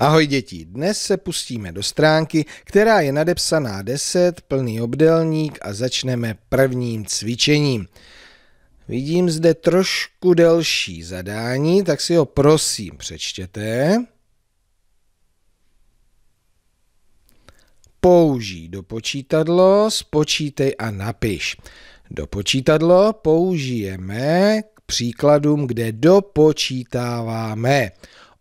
Ahoj děti, dnes se pustíme do stránky, která je nadepsaná 10, plný obdelník a začneme prvním cvičením. Vidím zde trošku delší zadání, tak si ho prosím přečtěte. Použij do počítadlo, spočítej a napiš. Do počítadlo použijeme k příkladům, kde dopočítáváme.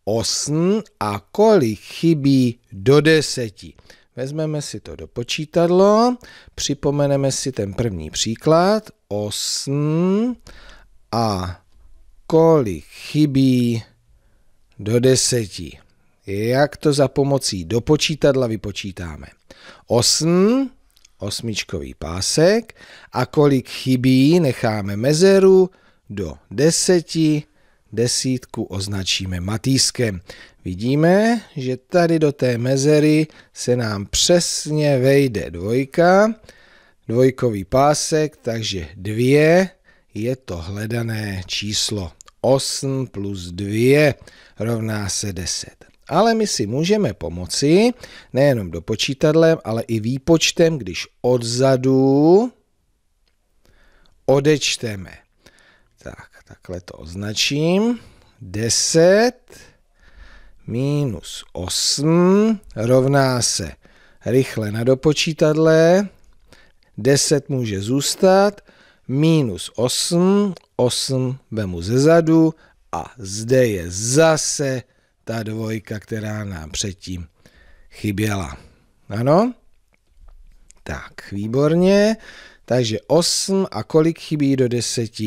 8 a kolik chybí do 10. Vezmeme si to do počítadlo, připomeneme si ten první příklad. 8 a kolik chybí do 10. Jak to za pomocí do počítadla vypočítáme? 8, osmičkový pásek a kolik chybí necháme mezeru do 10 desítku označíme matýskem. Vidíme, že tady do té mezery se nám přesně vejde dvojka, dvojkový pásek, takže dvě je to hledané číslo. 8 plus 2 rovná se 10. Ale my si můžeme pomoci nejenom do počítadlem, ale i výpočtem, když odzadu odečteme tak, takhle to označím. 10 minus 8 rovná se rychle na dopočítadle. 10 může zůstat, minus 8, 8 vemu ze zadu a zde je zase ta dvojka, která nám předtím chyběla. Ano? Tak, výborně. Takže 8 a kolik chybí do 10?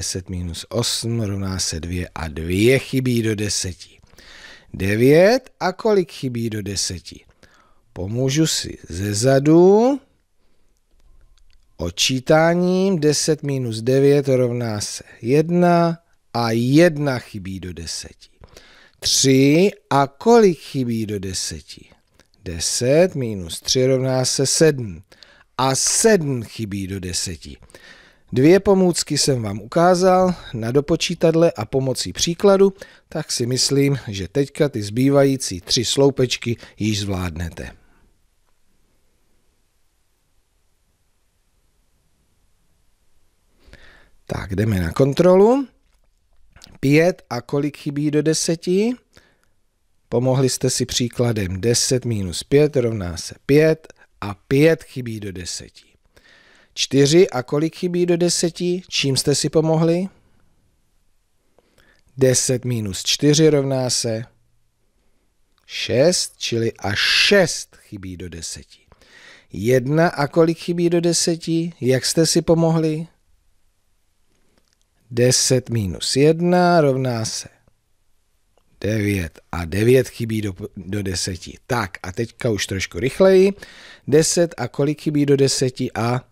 10 minus 8 rovná se 2 a 2 chybí do 10. 9 a kolik chybí do 10? Pomůžu si ze zadu Očítáním 10 minus 9 rovná se 1 a 1 chybí do 10. 3 a kolik chybí do 10? 10 minus 3 rovná se 7 a 7 chybí do 10. Dvě pomůcky jsem vám ukázal na dopočítadle a pomocí příkladu, tak si myslím, že teďka ty zbývající tři sloupečky již zvládnete. Tak jdeme na kontrolu. Pět a kolik chybí do deseti? Pomohli jste si příkladem 10 minus 5 rovná se 5 a 5 chybí do deseti. 4 a kolik chybí do 10? Čím jste si pomohli? 10 minus 4 rovná se 6, čili až 6 chybí do 10. 1 a kolik chybí do 10? Jak jste si pomohli? 10 minus 1 rovná se 9 a 9 chybí do, do 10. Tak a teďka už trošku rychleji. 10 a kolik chybí do 10 a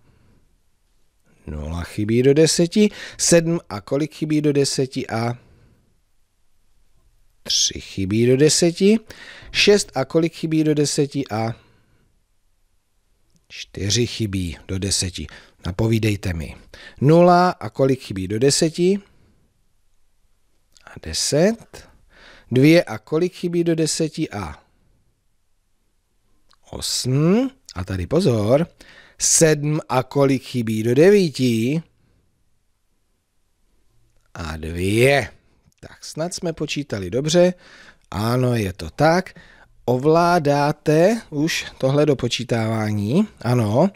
0 chybí do 10, 7 a kolik chybí do 10 a 3 chybí do 10, 6 a kolik chybí do 10 a 4 chybí do 10. Napovídejte mi. 0 a kolik chybí do 10? A 10. 2 a kolik chybí do 10 a 8. A tady pozor, Sedm a kolik chybí do devíti? A dvě. Tak snad jsme počítali dobře. Ano, je to tak. Ovládáte už tohle dopočítávání? Ano.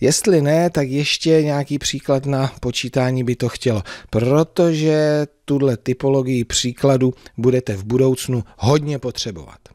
Jestli ne, tak ještě nějaký příklad na počítání by to chtělo, protože tuhle typologii příkladu budete v budoucnu hodně potřebovat.